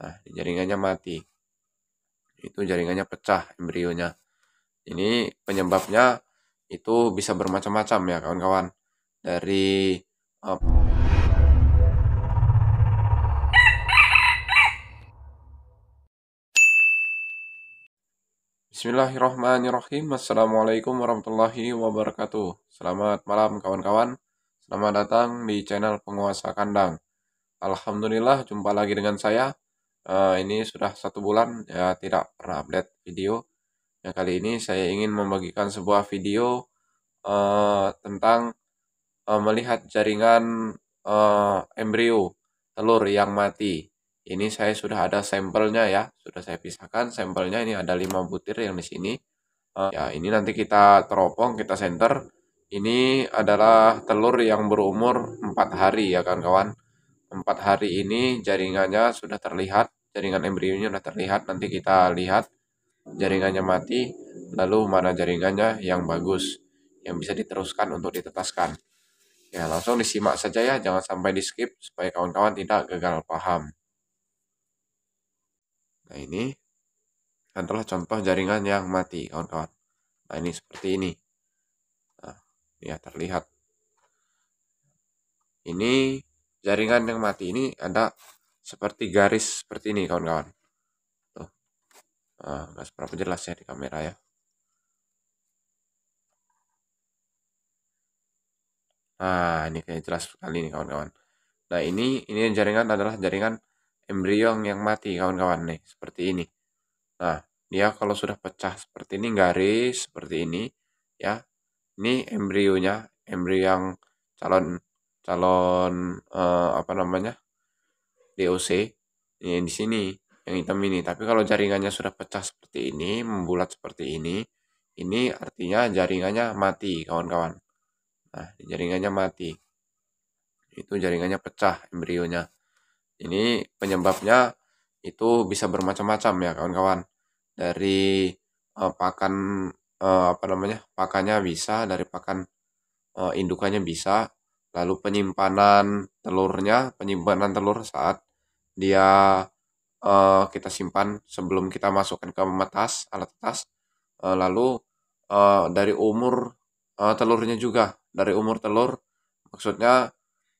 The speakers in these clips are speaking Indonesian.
Nah, jaringannya mati. Itu jaringannya pecah embrionya. Ini penyebabnya itu bisa bermacam-macam ya kawan-kawan. Dari uh, Bismillahirrahmanirrahim. Assalamualaikum warahmatullahi wabarakatuh. Selamat malam kawan-kawan. Selamat datang di channel Penguasa Kandang. Alhamdulillah jumpa lagi dengan saya uh, ini sudah satu bulan ya tidak pernah update video ya kali ini saya ingin membagikan sebuah video uh, tentang uh, melihat jaringan uh, embrio telur yang mati ini saya sudah ada sampelnya ya sudah saya pisahkan sampelnya ini ada lima butir yang di sini uh, ya ini nanti kita teropong kita senter ini adalah telur yang berumur empat hari ya kawan-kawan empat hari ini jaringannya sudah terlihat jaringan embrionya sudah terlihat nanti kita lihat jaringannya mati lalu mana jaringannya yang bagus yang bisa diteruskan untuk ditetaskan ya langsung disimak saja ya jangan sampai di skip supaya kawan-kawan tidak gagal paham nah ini adalah contoh jaringan yang mati kawan-kawan nah ini seperti ini nah ya terlihat ini jaringan yang mati ini ada seperti garis seperti ini kawan-kawan. Tuh. Nah, nggak seberapa jelas ya di kamera ya. Nah, ini kayak jelas sekali nih kawan-kawan. Nah, ini ini jaringan adalah jaringan embrio yang mati kawan-kawan nih, seperti ini. Nah, dia kalau sudah pecah seperti ini garis seperti ini ya. Ini embrionya, embrio yang calon calon eh, apa namanya? DOC ya, yang di sini yang hitam ini tapi kalau jaringannya sudah pecah seperti ini membulat seperti ini ini artinya jaringannya mati kawan-kawan nah jaringannya mati itu jaringannya pecah embrionya ini penyebabnya itu bisa bermacam-macam ya kawan-kawan dari uh, pakan uh, apa namanya pakannya bisa dari pakan uh, indukannya bisa lalu penyimpanan telurnya, penyimpanan telur saat dia uh, kita simpan sebelum kita masukkan ke metas, alat tas uh, lalu uh, dari umur uh, telurnya juga, dari umur telur, maksudnya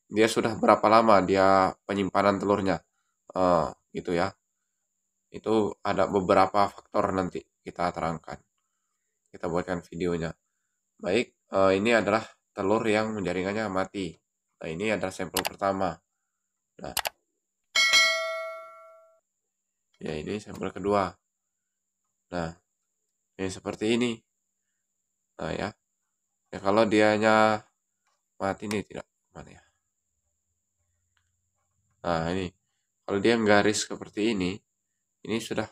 dia sudah berapa lama dia penyimpanan telurnya, uh, gitu ya. Itu ada beberapa faktor nanti kita terangkan. Kita buatkan videonya. Baik, ini adalah telur yang menjaringannya mati. Nah, ini adalah sampel pertama. Nah. Ya, ini sampel kedua. Nah, ini seperti ini. Nah, ya. Ya kalau dianya mati nih tidak mana ya. Nah, ini. Kalau dia garis seperti ini, ini sudah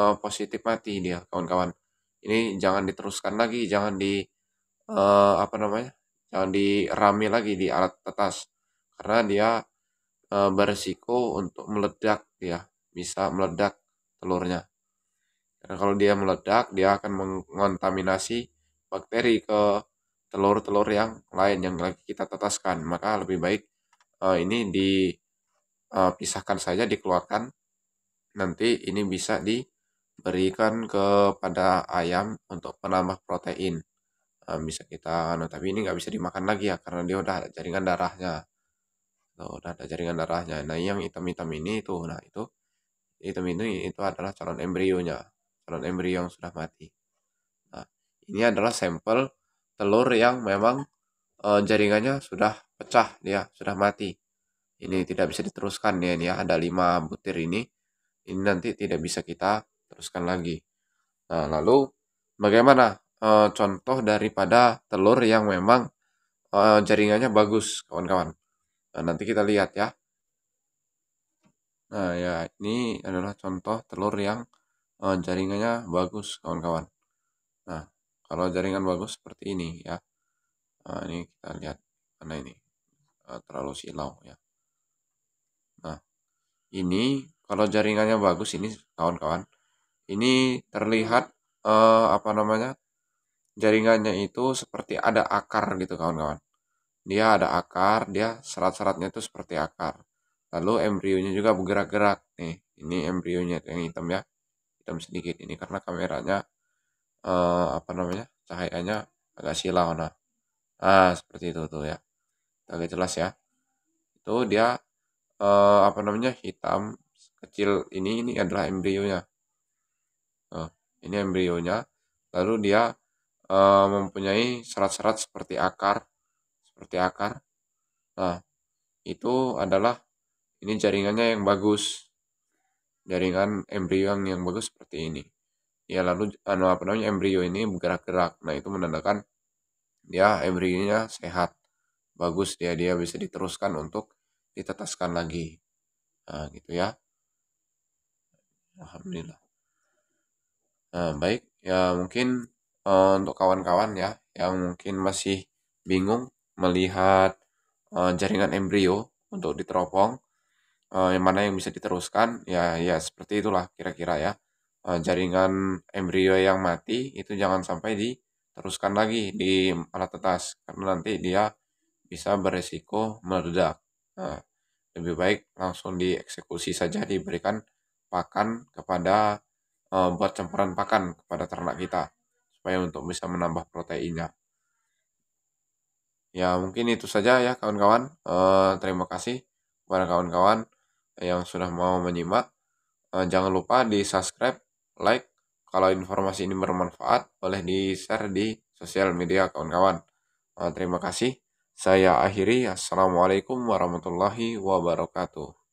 uh, positif mati dia, kawan-kawan. Ini jangan diteruskan lagi, jangan di uh, apa namanya jangan eh, dirami lagi di alat tetas karena dia uh, beresiko untuk meledak ya bisa meledak telurnya karena kalau dia meledak dia akan mengontaminasi bakteri ke telur-telur yang lain yang lagi kita tetaskan maka lebih baik uh, ini dipisahkan saja dikeluarkan nanti ini bisa diberikan kepada ayam untuk penambah protein bisa kita nah, tapi ini nggak bisa dimakan lagi ya karena dia udah ada jaringan darahnya tuh, udah ada jaringan darahnya nah yang hitam-hitam ini itu nah itu hitam ini itu adalah calon embrionya calon embrio yang sudah mati nah ini adalah sampel telur yang memang e, jaringannya sudah pecah dia ya, sudah mati ini tidak bisa diteruskan ya ini ya ada lima butir ini ini nanti tidak bisa kita teruskan lagi nah lalu bagaimana uh, contoh daripada telur yang memang uh, jaringannya bagus kawan-kawan nah, nanti kita lihat ya nah ya ini adalah contoh telur yang uh, jaringannya bagus kawan-kawan nah kalau jaringan bagus seperti ini ya nah, ini kita lihat karena ini uh, terlalu silau ya nah ini kalau jaringannya bagus ini kawan-kawan ini terlihat apa namanya jaringannya itu seperti ada akar gitu kawan-kawan. Dia ada akar, dia serat-seratnya itu seperti akar. Lalu embrionya juga bergerak-gerak nih. Ini embrionya yang hitam ya. Hitam sedikit ini karena kameranya eh, apa namanya? cahayanya agak silau nah. Nah, seperti itu tuh ya. Agak jelas ya. Itu dia eh, apa namanya? hitam kecil ini ini adalah embrionya. Nah, ini embrionya. Lalu dia uh, mempunyai serat-serat seperti akar, seperti akar. Nah, itu adalah ini jaringannya yang bagus. Jaringan embrio yang, yang bagus seperti ini. Ya lalu anu apa namanya embrio ini bergerak-gerak. Nah, itu menandakan dia embrionya sehat. Bagus dia dia bisa diteruskan untuk ditetaskan lagi. Nah, gitu ya. Alhamdulillah. Nah, baik, ya mungkin uh, untuk kawan-kawan ya yang mungkin masih bingung melihat uh, jaringan embrio untuk diteropong uh, yang mana yang bisa diteruskan ya ya seperti itulah kira-kira ya uh, jaringan embrio yang mati itu jangan sampai diteruskan lagi di alat tetas karena nanti dia bisa beresiko meledak nah, lebih baik langsung dieksekusi saja diberikan pakan kepada uh, buat campuran pakan kepada ternak kita supaya untuk bisa menambah proteinnya. Ya mungkin itu saja ya kawan-kawan. Uh, terima kasih kepada kawan-kawan yang sudah mau menyimak. Uh, jangan lupa di subscribe, like. Kalau informasi ini bermanfaat, boleh di share di sosial media kawan-kawan. Uh, terima kasih. Saya akhiri. Assalamualaikum warahmatullahi wabarakatuh.